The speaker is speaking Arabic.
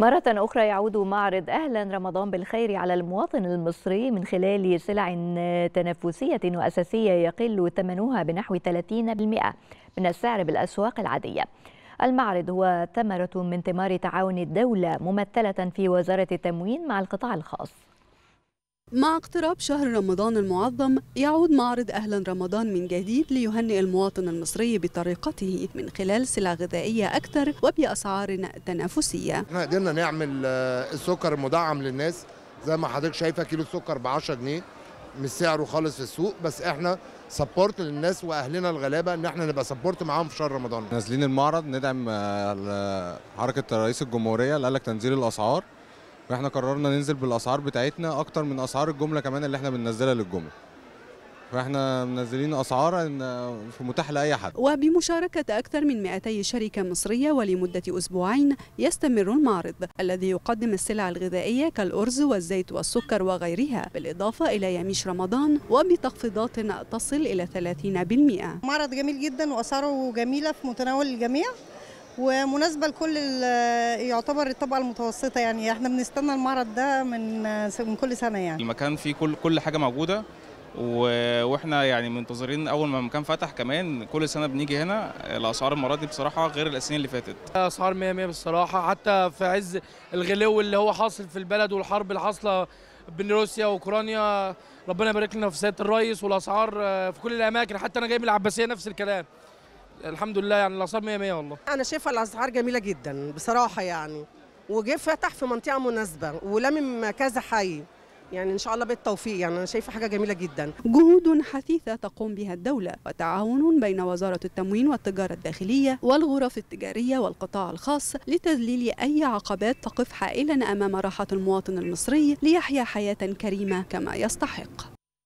مرة أخرى يعود معرض أهلا رمضان بالخير على المواطن المصري من خلال سلع تنافسية وأساسية يقل ثمنها بنحو 30% من السعر بالأسواق العادية المعرض هو ثمرة من ثمار تعاون الدولة ممثلة في وزارة التموين مع القطاع الخاص مع اقتراب شهر رمضان المعظم يعود معرض أهلا رمضان من جديد ليهنئ المواطن المصري بطريقته من خلال سلع غذائية أكثر وبأسعار تنافسية احنا قدرنا نعمل آه، السكر مدعم للناس زي ما حضرتك شايفة كيلو السكر ب 10 جنيه مش سعره خالص في السوق بس احنا سبورت للناس واهلنا الغلابه ان احنا نبقى سبورت معاهم في شهر رمضان نازلين المعرض ندعم آه، حركه رئيس الجمهوريه اللي قال لك تنزيل الاسعار واحنا قررنا ننزل بالاسعار بتاعتنا اكتر من اسعار الجمله كمان اللي احنا بننزلها للجمله فاحنا منزلين اسعار في متاح لاي حد وبمشاركه اكثر من 200 شركه مصريه ولمده اسبوعين يستمر المعرض الذي يقدم السلع الغذائيه كالارز والزيت والسكر وغيرها بالاضافه الى يميش رمضان وبتخفيضات تصل الى 30% معرض جميل جدا واسعاره جميله في متناول الجميع ومناسبه لكل يعتبر الطبقه المتوسطه يعني احنا بنستنى المعرض ده من من كل سنه يعني المكان فيه كل كل حاجه موجوده واحنا يعني منتظرين اول ما المكان فتح كمان كل سنه بنيجي هنا الاسعار المره دي بصراحه غير السنين اللي فاتت اسعار 100 100 بصراحه حتى في عز الغلو اللي هو حاصل في البلد والحرب اللي حاصله بين روسيا واوكرانيا ربنا يبارك لنا في سياده الرئيس والاسعار آه، في كل الاماكن حتى انا جاي من العباسيه نفس الكلام الحمد لله يعني الاسعار 100 100 والله انا شايفه الاسعار جميله جدا بصراحه يعني وجه فتح في منطقه مناسبه ولمم كذا حي يعني ان شاء الله بالتوفيق يعني انا شايفه حاجه جميله جدا جهود حثيثه تقوم بها الدوله وتعاون بين وزاره التموين والتجاره الداخليه والغرف التجاريه والقطاع الخاص لتذليل اي عقبات تقف حائلا امام راحه المواطن المصري ليحيا حياه كريمه كما يستحق